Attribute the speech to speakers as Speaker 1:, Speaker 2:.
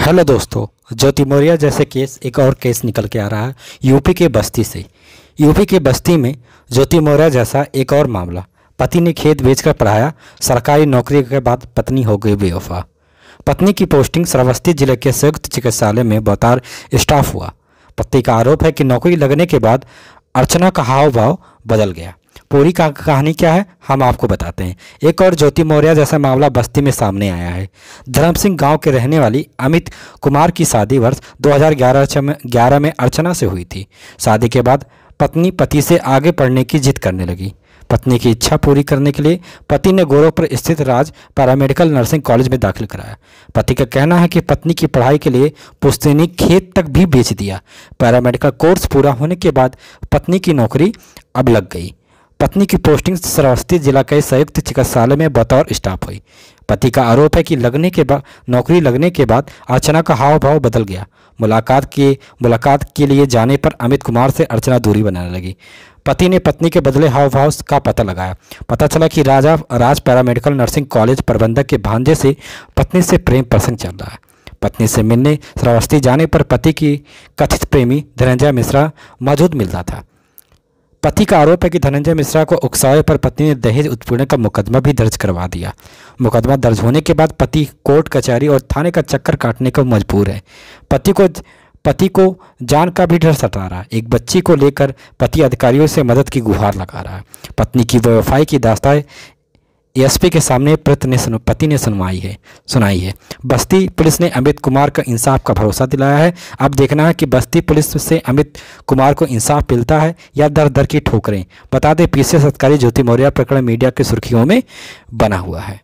Speaker 1: hello दोस्तों ज्योति मौर्या जैसे case एक और केस निकल के आ रहा है यूपी के बस्ती से यूपी के बस्ती में ज्योति मौर्या जैसा एक और मामला पति ने खेत बेचकर पढ़ाया सरकारी नौकरी के बाद पत्नी हो गई बेवफा पत्नी की पोस्टिंग श्रावस्ती जिले के संयुक्त चिकित्सालय में बतार स्टाफ हुआ पति का आरोप है कि नौकरी लगने के बाद अर्चना का हाव भाव बदल गया पूरी कहानी क्या है हम आपको बताते हैं एक और ज्योति मौर्य जैसा मामला बस्ती में सामने आया है धर्म सिंह गाँव के रहने वाली अमित कुमार की शादी वर्ष 2011 में ग्यारह में अर्चना से हुई थी शादी के बाद पत्नी पति से आगे पढ़ने की जिद करने लगी पत्नी की इच्छा पूरी करने के लिए पति ने गोरखपुर स्थित राज पैरामेडिकल नर्सिंग कॉलेज में दाखिल कराया पति का कहना है कि पत्नी की पढ़ाई के लिए पुस्तनी खेत तक भी बेच दिया पैरामेडिकल कोर्स पूरा होने के बाद पत्नी की नौकरी अब लग गई पत्नी की पोस्टिंग श्रावस्ती जिला के संयुक्त चिकित्सालय में बतौर स्टाफ हुई पति का आरोप है कि लगने के बाद नौकरी लगने के बाद अर्चना का हाव भाव बदल गया मुलाकात के मुलाकात के लिए जाने पर अमित कुमार से अर्चना दूरी बनाने लगी पति ने पत्नी के बदले हाव भाव का पता लगाया पता चला कि Raja Raj paramedical nursing college प्रबंधक के भांजे से पत्नी से प्रेम प्रसंग चल रहा है पत्नी से मिलने श्रावस्ती जाने पर पति की कथित प्रेमी धनंजय मिश्रा मौजूद मिलता था पति का आरोप है कि धनंजय मिश्रा को उकसावे पर पत्नी ने दहेज उत्पीड़न का मुकदमा भी दर्ज करवा दिया मुकदमा दर्ज होने के बाद पति कोर्ट कचहरी और थाने का चक्कर काटने को मजबूर है पति को पति को जान का भी डर सता रहा है एक बच्ची को लेकर पति अधिकारियों से मदद की गुहार लगा रहा है पत्नी की वफाई की दास्ताएं एसपी के सामने पृथ ने सुन, पति ने सुनवाई है सुनाई है बस्ती पुलिस ने अमित कुमार का इंसाफ का भरोसा दिलाया है अब देखना है कि बस्ती पुलिस से अमित कुमार को इंसाफ मिलता है या दर दर की ठोकरें बता दें पीसीएस अधिकारी ज्योति मौर्य प्रकरण मीडिया की सुर्खियों में बना हुआ है